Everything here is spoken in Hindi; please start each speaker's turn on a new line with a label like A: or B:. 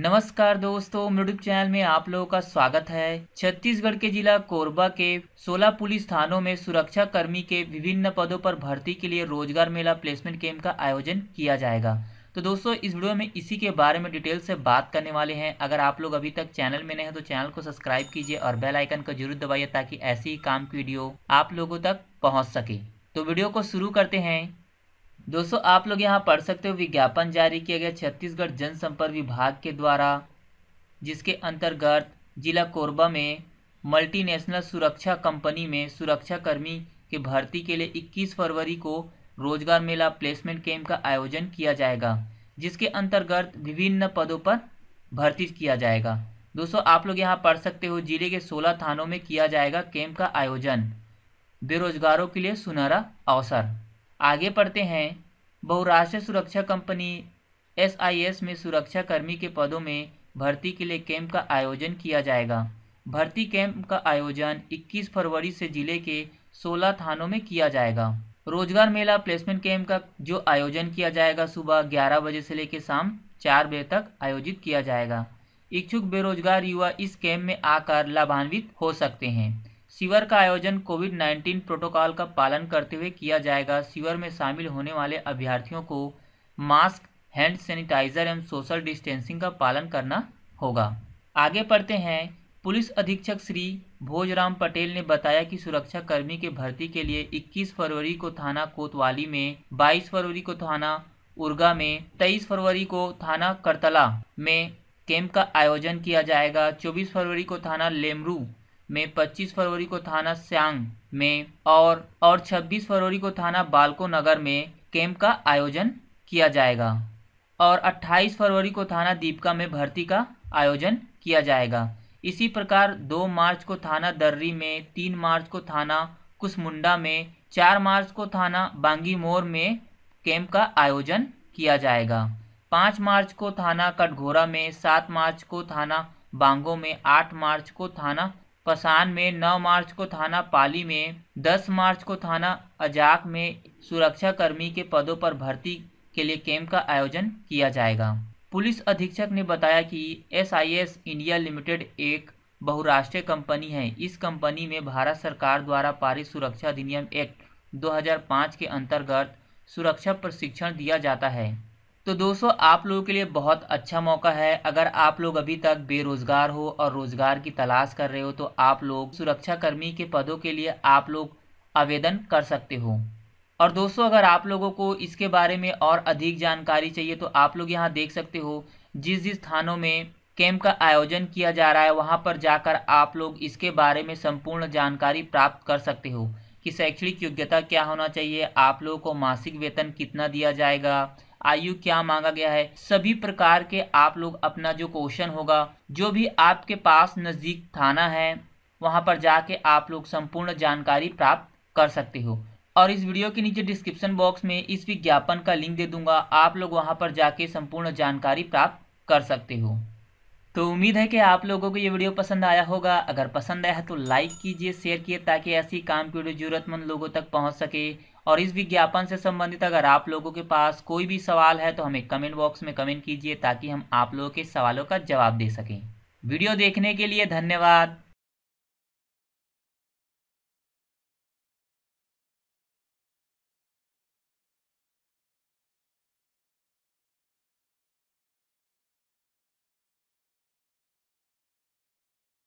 A: नमस्कार दोस्तों यूट्यूब चैनल में आप लोगों का स्वागत है छत्तीसगढ़ के जिला कोरबा के 16 पुलिस थानों में सुरक्षा कर्मी के विभिन्न पदों पर भर्ती के लिए रोजगार मेला प्लेसमेंट कैंप का आयोजन किया जाएगा तो दोस्तों इस वीडियो में इसी के बारे में डिटेल से बात करने वाले हैं अगर आप लोग अभी तक चैनल में नहीं हैं तो चैनल को सब्सक्राइब कीजिए और बेल आइकन को जरूर दबाइए ताकि ऐसी ही काम की वीडियो आप लोगों तक पहुँच सके तो वीडियो को शुरू करते हैं दोस्तों आप लोग यहाँ पढ़ सकते हो विज्ञापन जारी किया गया छत्तीसगढ़ जनसंपर्क विभाग के द्वारा जिसके अंतर्गत जिला कोरबा में मल्टीनेशनल सुरक्षा कंपनी में सुरक्षाकर्मी के भर्ती के लिए 21 फरवरी को रोजगार मेला प्लेसमेंट कैंप का आयोजन किया जाएगा जिसके अंतर्गत विभिन्न पदों पर भर्ती किया जाएगा दोस्तों आप लोग यहाँ पढ़ सकते हो जिले के सोलह थानों में किया जाएगा कैंप का आयोजन बेरोजगारों के लिए सुनहरा अवसर आगे पढ़ते हैं बहुराष्ट्रीय सुरक्षा कंपनी एसआईएस में सुरक्षा कर्मी के पदों में भर्ती के लिए कैंप का आयोजन किया जाएगा भर्ती कैंप का आयोजन 21 फरवरी से जिले के 16 थानों में किया जाएगा रोजगार मेला प्लेसमेंट कैंप का जो आयोजन किया जाएगा सुबह 11 बजे से लेकर शाम 4 बजे तक आयोजित किया जाएगा इच्छुक बेरोजगार युवा इस कैंप में आकर लाभान्वित हो सकते हैं शिविर का आयोजन कोविड 19 प्रोटोकॉल का पालन करते हुए किया जाएगा शिविर में शामिल होने वाले अभ्यर्थियों को मास्क हैंड सैनिटाइजर एवं सोशल डिस्टेंसिंग का पालन करना होगा आगे पढ़ते हैं पुलिस अधीक्षक श्री भोजराम पटेल ने बताया कि सुरक्षा कर्मी के भर्ती के लिए 21 फरवरी को थाना कोतवाली में 22 फरवरी को थाना उर्गा में 23 फरवरी को थाना करतला में कैंप का आयोजन किया जाएगा 24 फरवरी को थाना लेमरू में 25 फरवरी को थाना स्यांग में और और 26 फरवरी को थाना बालको नगर में कैंप का आयोजन किया जाएगा और 28 फरवरी को थाना दीपिका में भर्ती का आयोजन किया जाएगा इसी प्रकार 2 मार्च को थाना दर्री में 3 मार्च को थाना कुसमुंडा में 4 मार्च को थाना बांगीमोर में कैंप का आयोजन किया जाएगा पाँच मार्च को थाना कटघोरा में सात मार्च को थाना बांगो में आठ मार्च को थाना पसान में नौ मार्च को थाना पाली में दस मार्च को थाना अजाक में सुरक्षा कर्मी के पदों पर भर्ती के लिए कैंप का आयोजन किया जाएगा पुलिस अधीक्षक ने बताया कि एसआईएस इंडिया लिमिटेड एक बहुराष्ट्रीय कंपनी है इस कंपनी में भारत सरकार द्वारा पारित सुरक्षा अधिनियम एक्ट 2005 के अंतर्गत सुरक्षा प्रशिक्षण दिया जाता है तो दोस्तों आप लोगों के लिए बहुत अच्छा मौका है अगर आप लोग अभी तक बेरोजगार हो और रोजगार की तलाश कर रहे हो तो आप लोग सुरक्षाकर्मी के पदों के लिए आप लोग आवेदन कर सकते हो और दोस्तों अगर आप लोगों को इसके बारे में और अधिक जानकारी चाहिए तो आप लोग यहाँ देख सकते हो जिस जिस थानों में कैंप का आयोजन किया जा रहा है वहाँ पर जाकर आप लोग इसके बारे में संपूर्ण जानकारी प्राप्त कर सकते हो कि शैक्षणिक योग्यता क्या होना चाहिए आप लोगों को मासिक वेतन कितना दिया जाएगा आयु क्या मांगा गया है सभी प्रकार के आप लोग अपना जो क्वेश्चन होगा जो भी आपके पास नज़दीक थाना है वहाँ पर जाके आप लोग संपूर्ण जानकारी प्राप्त कर सकते हो और इस वीडियो के नीचे डिस्क्रिप्शन बॉक्स में इस विज्ञापन का लिंक दे दूंगा आप लोग वहाँ पर जाके संपूर्ण जानकारी प्राप्त कर सकते हो तो उम्मीद है कि आप लोगों को ये वीडियो पसंद आया होगा अगर पसंद आया तो लाइक कीजिए शेयर कीजिए ताकि ऐसी काम की वीडियो जरूरतमंद लोगों तक पहुँच सके और इस विज्ञापन से संबंधित अगर आप लोगों के पास कोई भी सवाल है तो हमें कमेंट बॉक्स में कमेंट कीजिए ताकि हम आप लोगों के सवालों का जवाब दे सकें वीडियो देखने के लिए धन्यवाद